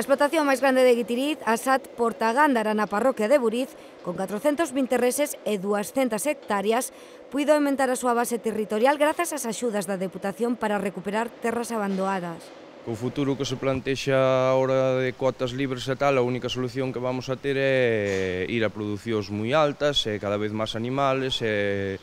A explotación máis grande de Guitiriz, a SAT Portagándara na parroquia de Buriz, con 420 reses e 200 hectáreas, puido aumentar a súa base territorial grazas ás axudas da Deputación para recuperar terras abandonadas. O futuro que se plantexa a hora de cotas libres e tal, a única solución que vamos a ter é ir a producións moi altas, e cada vez máis animales, e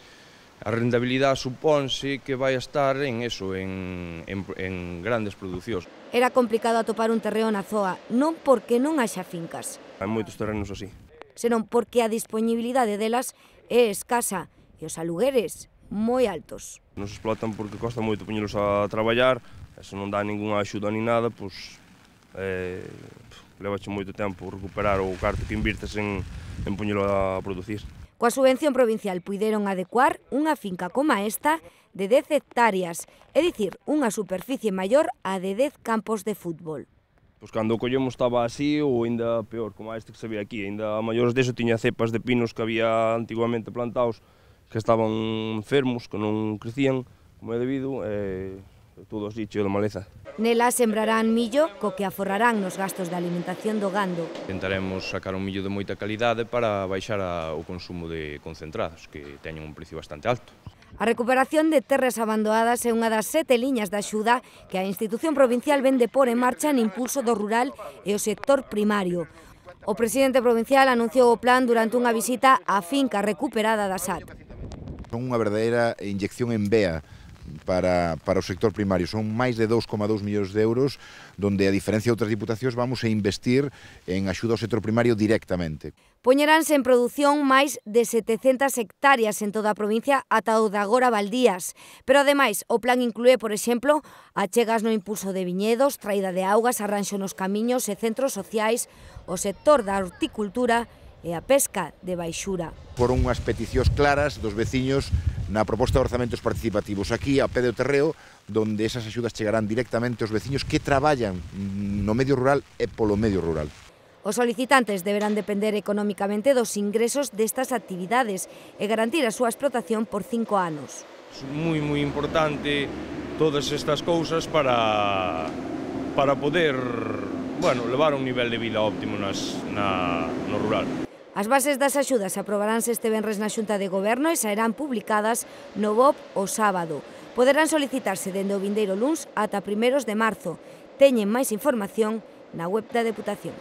A rendabilidade supónse que vai estar en eso, en, en, en grandes producións. Era complicado atopar un terreo na zoa, non porque non haxa fincas. Hai moitos terrenos así. Senón porque a disponibilidade delas é escasa e os alugueres moi altos. Nos explotan porque costa moito poñelos a traballar, se non dá ningunha axuda ni nada, pois eh, levache moito tempo recuperar o carto que invirtes en, en poñelo a producir. Coa subvención provincial puideron adecuar unha finca como esta de 10 hectáreas, é dicir, unha superficie maior a de 10 campos de fútbol. Pois cando o collemos estaba así ou ainda peor, como este que se ve aquí, ainda a maiores deso tiña cepas de pinos que había antiguamente plantados que estaban enfermos, que non crecían como é debido, e eh todo dicho sitio de maleza. Nela sembrarán millo co que aforrarán nos gastos de alimentación do gando. Tentaremos sacar un millo de moita calidade para baixar o consumo de concentrados, que teñen un precio bastante alto. A recuperación de terras abandonadas é unha das sete liñas de axuda que a institución provincial vende por en marcha en impulso do rural e o sector primario. O presidente provincial anunciou o plan durante unha visita á finca recuperada da SAT. Son unha verdadeira inyección en vea para, para o sector primario. Son máis de 2,2 millóns de euros, donde, a diferencia de outras diputacións, vamos a investir en axuda ao sector primario directamente. Poñeránse en produción máis de 700 hectáreas en toda a provincia ata o de agora Valdías. Pero, ademais, o plan inclúe, por exemplo, achegas no impulso de viñedos, traída de augas, arranxo nos camiños e centros sociais, o sector da horticultura e a pesca de baixura. Foron unhas peticións claras dos veciños na proposta de orzamentos participativos aquí a pé do terreo donde esas axudas chegarán directamente aos veciños que traballan no medio rural e polo medio rural. Os solicitantes deberán depender económicamente dos ingresos destas actividades e garantir a súa explotación por cinco anos. É moi, moi importante todas estas cousas para, para poder bueno, levar un nivel de vida óptimo nas, na, no rural. As bases das axudas aprobaránse este venres na Xunta de Goberno e saerán publicadas no BOP o sábado. Poderán solicitarse dende o vindeiro luns ata primeros de marzo. Teñen máis información na web da Deputación.